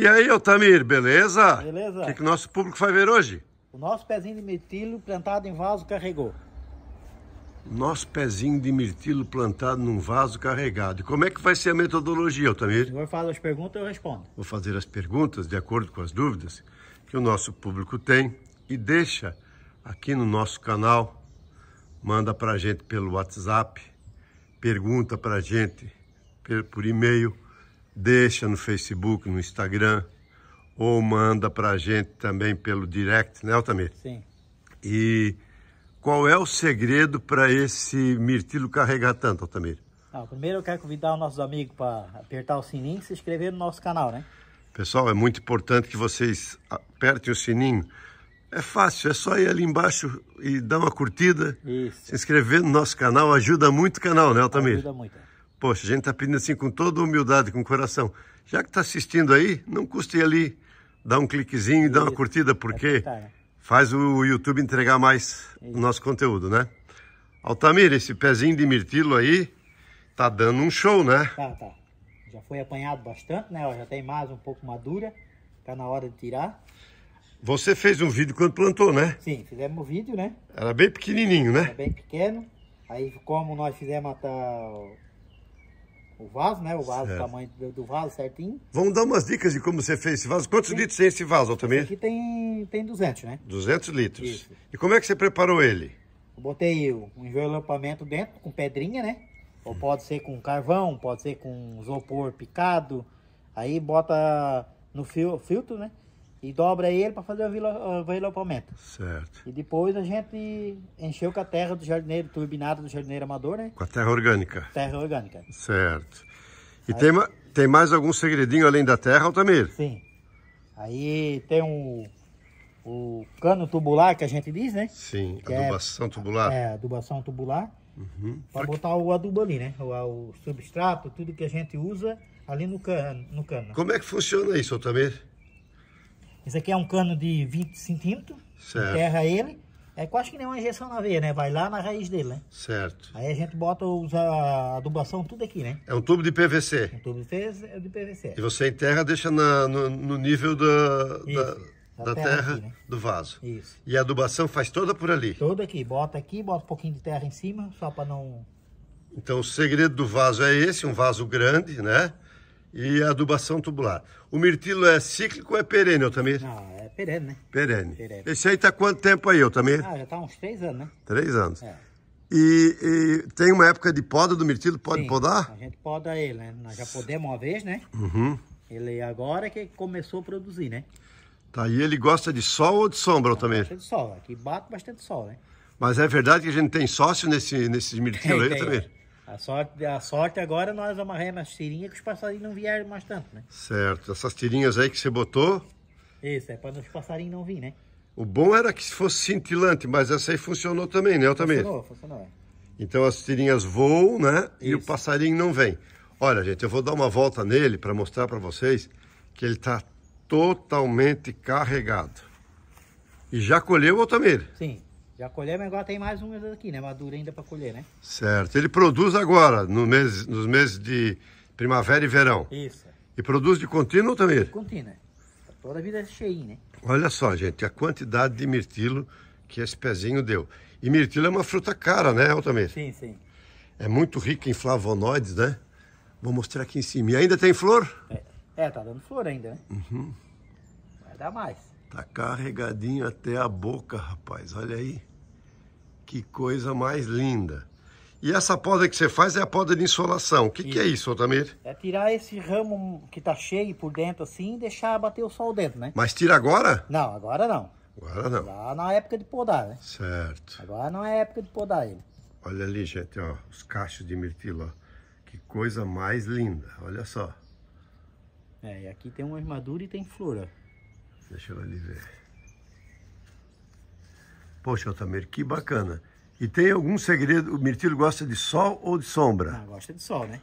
E aí, Otamir, beleza? Beleza. O que, que nosso público vai ver hoje? O nosso pezinho de mirtilo plantado em vaso carregou. Nosso pezinho de mirtilo plantado num vaso carregado. E como é que vai ser a metodologia, Otamir? O senhor faz as perguntas, eu respondo. Vou fazer as perguntas de acordo com as dúvidas que o nosso público tem e deixa aqui no nosso canal. Manda para a gente pelo WhatsApp, pergunta para a gente por e-mail deixa no Facebook, no Instagram, ou manda para a gente também pelo direct, né, Altamir? Sim. E qual é o segredo para esse mirtilo carregar tanto, Altamir? Ah, primeiro eu quero convidar os nossos amigos para apertar o sininho e se inscrever no nosso canal, né? Pessoal, é muito importante que vocês apertem o sininho. É fácil, é só ir ali embaixo e dar uma curtida, Isso. se inscrever no nosso canal, ajuda muito o canal, né, Altamir? Ajuda muito. É. Poxa, a gente está pedindo assim com toda humildade, com coração. Já que está assistindo aí, não custe ali dar um cliquezinho e dar uma curtida, porque tá, né? faz o YouTube entregar mais o nosso conteúdo, né? Altamira, esse pezinho de mirtilo aí tá dando um show, né? Tá, tá. Já foi apanhado bastante, né? Ó, já tem mais um pouco madura, tá na hora de tirar. Você fez um vídeo quando plantou, né? Sim, fizemos um vídeo, né? Era bem pequenininho, né? Era bem pequeno. Aí como nós fizemos a, o vaso, né? O vaso, certo. tamanho do vaso certinho. Vamos dar umas dicas de como você fez esse vaso. Quantos tem, litros tem é esse vaso, também Aqui tem, tem 200, né? 200 litros. Isso. E como é que você preparou ele? Eu botei um envelopamento dentro, com pedrinha, né? Ou pode ser com carvão, pode ser com isopor picado. Aí bota no fio, filtro, né? e dobra ele para fazer o envelopamento. Certo. E depois a gente encheu com a terra do jardineiro, turbinado do jardineiro amador, né? Com a terra orgânica. Terra orgânica. Certo. E Aí... tem, tem mais algum segredinho além da terra, Altamir? Sim. Aí tem um, o cano tubular que a gente diz, né? Sim, que é adubação é, tubular. É, adubação tubular. Uhum. Para botar o adubo ali, né? O, o, substrato, tudo que a gente usa ali no cano, no cano. Como é que funciona isso, Altamir? Esse aqui é um cano de 20 centímetros. Certo. Enterra ele. É quase que nem uma injeção na veia, né? Vai lá na raiz dele, né? Certo. Aí a gente bota, usa a adubação tudo aqui, né? É um tubo de PVC. Um tubo de PVC. É de PVC. E você enterra, deixa na, no, no, nível da, Isso, da, da, terra, terra aqui, né? do vaso. Isso. E a adubação faz toda por ali? Toda aqui. Bota aqui, bota um pouquinho de terra em cima, só para não... Então o segredo do vaso é esse, um vaso grande, né? e adubação tubular. O mirtilo é cíclico ou é perene, Otamir? Ah, é perene, né? Perene. perene. Esse aí tá quanto tempo aí, Otamir? Ah, já tá uns três anos, né? Três anos. É. E, e, tem uma época de poda do mirtilo, pode Sim, podar? A gente poda ele, né? Nós já podemos uma vez, né? Uhum. Ele é agora que começou a produzir, né? Tá, e ele gosta de sol ou de sombra, Otamir? Gosta de sol, aqui bate bastante sol, né? Mas é verdade que a gente tem sócio nesse, nesse mirtilo aí, Altamir? A sorte, a sorte agora nós amarramos as tirinhas que os passarinhos não vieram mais tanto, né? Certo. Essas tirinhas aí que você botou? Isso, é para os passarinhos não virem, né? O bom era que fosse cintilante, mas essa aí funcionou também, né, Altamir? Funcionou, funcionou. É. Então as tirinhas voam, né? Isso. E o passarinho não vem. Olha, gente, eu vou dar uma volta nele para mostrar para vocês que ele está totalmente carregado. E já colheu, Otamir? Sim. Já colhemos, agora tem mais umas aqui, né? Madura ainda para colher, né? Certo. Ele produz agora, no mês, nos meses de primavera e verão. Isso. E produz de contínuo também? De contínuo. É. Toda a vida é cheinha, né? Olha só, gente, a quantidade de mirtilo que esse pezinho deu. E mirtilo é uma fruta cara, né, Altamir? Sim, sim. É muito rica em flavonoides, né? Vou mostrar aqui em cima. E ainda tem flor? É, é tá dando flor ainda, né? Uhum. Vai dar mais. Tá carregadinho até a boca, rapaz. Olha aí. Que coisa mais linda. E essa poda que você faz é a poda de insolação. O que, que é isso, Otamir? É tirar esse ramo que está cheio por dentro assim e deixar bater o sol dentro, né? Mas tira agora? Não, agora não. Agora não. Lá na época de podar, né? Certo. Agora não é época de podar ele. Olha ali, gente, ó, os cachos de mirtilo, ó. Que coisa mais linda, olha só. É, e aqui tem uma armadura e tem flor, ó. Deixa eu ali ver. Poxa, Altamir, que bacana. E tem algum segredo? O mirtilo gosta de sol ou de sombra? Não, ah, gosta de sol, né?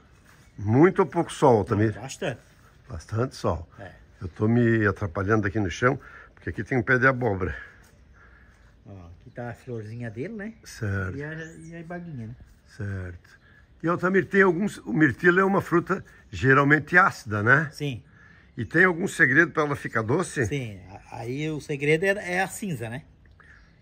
Muito ou pouco sol, Altamir? Não, bastante. Bastante sol. É. Eu estou me atrapalhando aqui no chão, porque aqui tem um pé de abóbora. Ó, aqui tá a florzinha dele, né? Certo. E a, e a baguinha, né? Certo. E Altamir, tem alguns... O mirtilo é uma fruta geralmente ácida, né? Sim. E tem algum segredo para ela ficar doce? Sim. Aí o segredo é, é a cinza, né?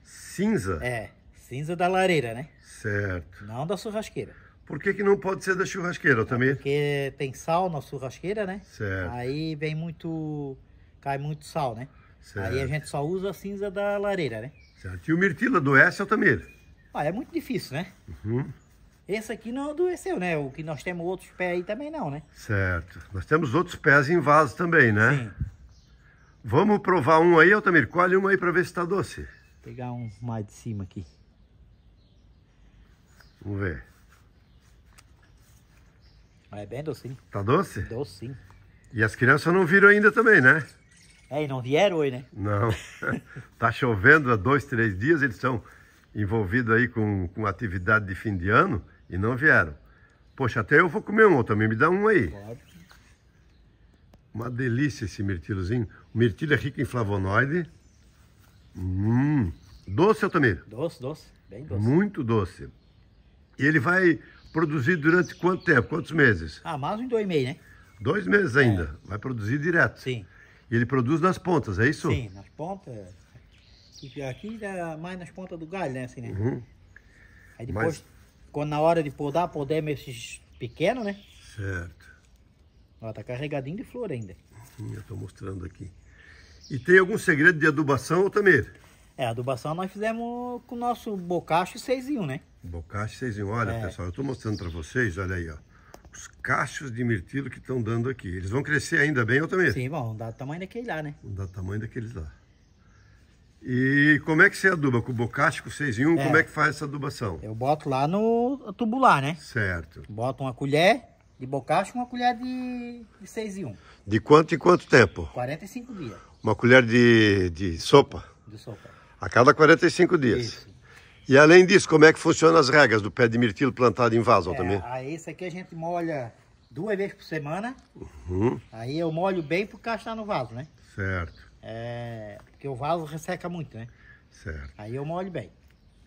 Cinza? É, cinza da lareira, né? Certo. Não da churrasqueira. Por que, que não pode ser da churrasqueira é também? porque tem sal na churrasqueira, né? Certo. Aí vem muito. cai muito sal, né? Certo. Aí a gente só usa a cinza da lareira, né? Certo. E o mirtila adoece, Altamir? Ah, é muito difícil, né? Uhum. Esse aqui não adoeceu, né? O que nós temos outros pés aí também não, né? Certo. Nós temos outros pés em vaso também, né? Sim. Vamos provar um aí, Altamir. Colhe um aí para ver se está doce pegar um mais de cima aqui. Vamos ver. É bem docinho. Tá doce? Docinho. E as crianças não viram ainda também, né? É, e não vieram hoje, né? Não. tá chovendo há dois, três dias, eles estão envolvidos aí com, com atividade de fim de ano e não vieram. Poxa, até eu vou comer um também, me dá um aí. Claro. Uma delícia esse mirtilozinho. O mirtilo é rico em flavonoide. Hum, doce, também. Doce, doce. Bem doce. Muito doce. E ele vai produzir durante quanto tempo? Quantos meses? Ah, mais um dois meses, né? Dois meses ainda. É. Vai produzir direto. Sim. E ele produz nas pontas, é isso? Sim, nas pontas. Aqui dá é mais nas pontas do galho, né? Assim, né? Uhum. Aí depois, Mas... quando na hora de podar, podemos esses pequenos, né? Certo. Ó, tá carregadinho de flor ainda. Sim, eu tô mostrando aqui. E tem algum segredo de adubação, Otamir? É, adubação nós fizemos com o nosso bocacho 6 1, né? Bocacho 6 1. Olha, é. pessoal, eu estou mostrando para vocês, olha aí, ó. Os cachos de mirtilo que estão dando aqui. Eles vão crescer ainda bem, Otamir? Sim, vão dar tamanho daquele lá, né? Vão dar tamanho daqueles lá. E como é que você aduba? Com o bocacho, com 6 em 1, é. como é que faz essa adubação? Eu boto lá no tubular, né? Certo. Boto uma colher de bocacho e uma colher de 6 em 1. De quanto em quanto tempo? 45 dias uma colher de, de sopa. De sopa. A cada 45 dias. Isso. E além disso, como é que funciona as regras do pé de mirtilo plantado em vaso é, também? Aí esse aqui a gente molha duas vezes por semana. Uhum. Aí eu molho bem porque está no vaso, né? Certo. É, porque o vaso resseca muito, né? Certo. Aí eu molho bem.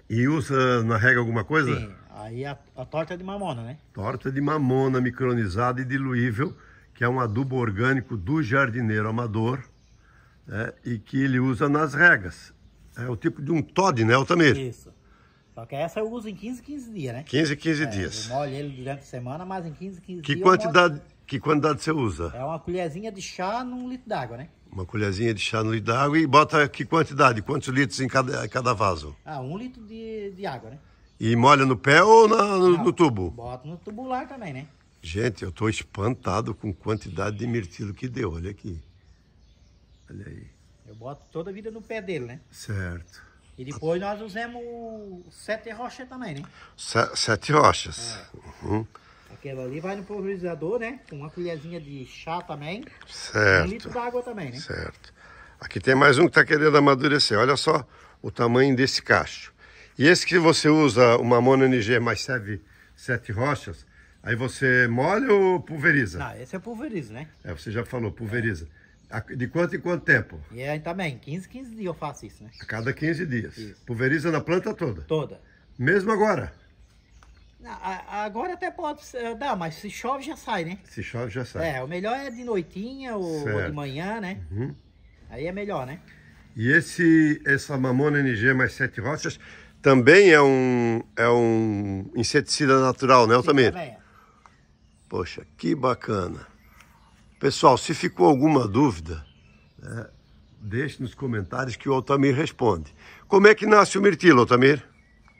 E usa na rega alguma coisa? Sim, aí a, a torta é de mamona, né? Torta de mamona micronizada e diluível, que é um adubo orgânico do jardineiro amador né, e que ele usa nas regas. É o tipo de um Todd, né, Altamiro? Isso. Só que essa eu uso em 15, 15 dias, né? 15, 15 é, dias. Eu molho ele durante a semana, mas em 15, 15 que dias. Quantidade, Que quantidade você usa? É uma colherzinha de chá num litro d'água, né? Uma colherzinha de chá no litro d'água e bota que quantidade? Quantos litros em cada, cada vaso? Ah, um litro de, de água, né? E molha no pé ou na, no, Não, no, tubo? Bota no tubular também, né? Gente, eu estou espantado com quantidade de mirtilo que deu, olha aqui. Olha aí. Eu boto toda a vida no pé dele, né? Certo. E depois nós usamos sete rochas também, né? sete rochas. É. Uhum. Aquela ali vai no pulverizador, né? Com uma colherzinha de chá também. Certo. Um litro d'água também, né? Certo. Aqui tem mais um que está querendo amadurecer. Olha só o tamanho desse cacho. E esse que você usa, uma Mono NG, mas serve sete rochas, aí você molha ou pulveriza? Não, esse é pulveriza, né? É, você já falou, pulveriza. É. De quanto em quanto tempo? E aí também, 15, 15 dias eu faço isso, né? A cada 15 dias. Isso. Pulveriza na planta toda? Toda. Mesmo agora? Agora até pode dar, eh, mas se chove já sai, né? Se chove já sai. É, o melhor é de noitinha ou, ou de manhã, né? Uhum. Aí é melhor, né? E esse, essa mamona NG mais sete rochas também é um, é um inseticida natural, né, também é. Poxa, que bacana. Pessoal, se ficou alguma dúvida, né, deixe nos comentários que o Altamir responde. Como é que nasce o mirtilo, Altamir?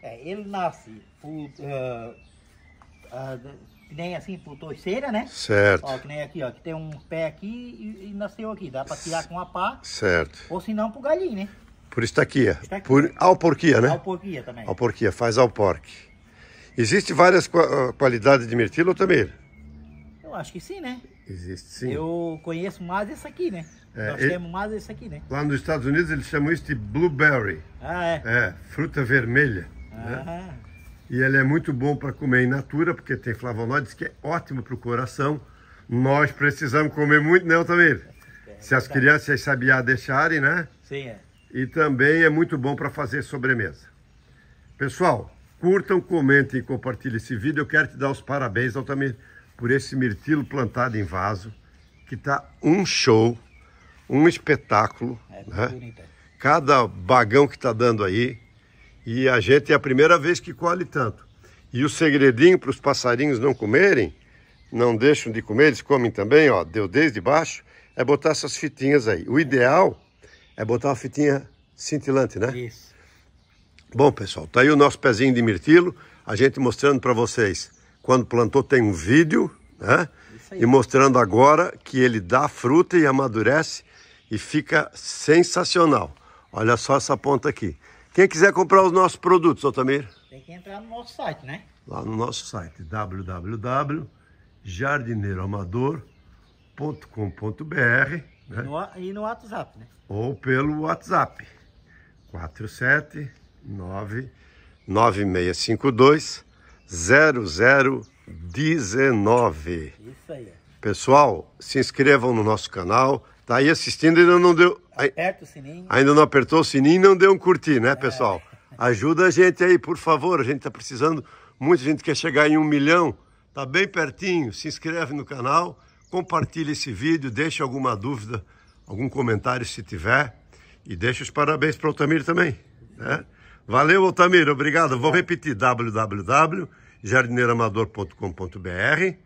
É, ele nasce por, uh, uh, que nem assim, por torceira, né? Certo. Ó, que nem aqui, ó, que tem um pé aqui e, e nasceu aqui. Dá para tirar com a pá. Certo. Ou se não, pro galinho, né? Por estaquia. Tá estaquia. Por né? alporquia, né? Alporquia também. Alporquia, faz alporque. Existem várias ah, qualidades de mirtilo, Altamir? acho que sim, né? Existe sim. Eu conheço mais esse aqui, né? É, Nós ele... temos mais essa aqui, né? Lá nos Estados Unidos eles chamam isso de blueberry. Ah, é? É, fruta vermelha. Ah. Né? E ele é muito bom para comer em natura, porque tem flavonoides, que é ótimo para o coração. Nós precisamos comer muito, né, Otamir? É, é, Se as crianças sabiam deixarem, né? Sim, é. E também é muito bom para fazer sobremesa. Pessoal, curtam, comentem e compartilhem esse vídeo. Eu quero te dar os parabéns, Altamir, por esse mirtilo plantado em vaso, que tá um show, um espetáculo. É né? Cada bagão que tá dando aí. E a gente é a primeira vez que colhe tanto. E o segredinho para os passarinhos não comerem, não deixam de comer, eles comem também, ó, deu desde baixo, é botar essas fitinhas aí. O ideal é botar uma fitinha cintilante, né? Isso. Bom, pessoal, tá aí o nosso pezinho de mirtilo, a gente mostrando para vocês quando plantou, tem um vídeo, né? E mostrando agora que ele dá fruta e amadurece e fica sensacional. Olha só essa ponta aqui. Quem quiser comprar os nossos produtos, Otamir? Tem que entrar no nosso site, né? Lá no nosso site, www.jardineiroamador.com.br né? e no WhatsApp, né? Ou pelo WhatsApp, 479 9652 0019. Isso aí. Pessoal, se inscrevam no nosso canal. Tá aí assistindo e ainda não deu. Aperta o sininho. Ainda não apertou o sininho e não deu um curtir, né, é. pessoal? É. Ajuda a gente aí, por favor. A gente tá precisando. Muita gente quer chegar em um milhão. Tá bem pertinho. Se inscreve no canal, compartilha esse vídeo, deixa alguma dúvida, algum comentário se tiver. E deixa os parabéns para o Tamir também. Né? Valeu, Altamiro, obrigado. Vou repetir, www.jardineiramador.com.br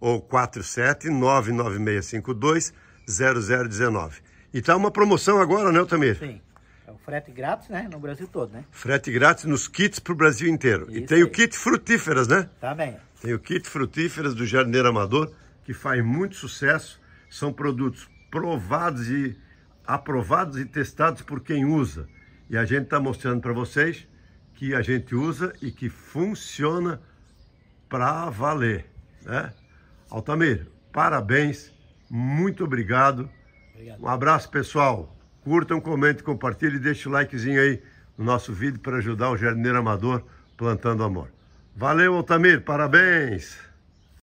ou 47996520019. E tá uma promoção agora, né, Altamiro? Sim. É o frete grátis, né? No Brasil todo, né? Frete grátis nos kits para o Brasil inteiro. Isso e tem aí. o kit frutíferas, né? Também. Tá tem o kit frutíferas do Jardineiro Amador, que faz muito sucesso. São produtos provados e aprovados e testados por quem usa. E a gente está mostrando para vocês que a gente usa e que funciona para valer. Né? Altamir, parabéns, muito obrigado. obrigado. Um abraço, pessoal. Curtam, comentem, compartilhem, deixem o likezinho aí no nosso vídeo para ajudar o jardineiro amador plantando amor. Valeu, Altamir, parabéns!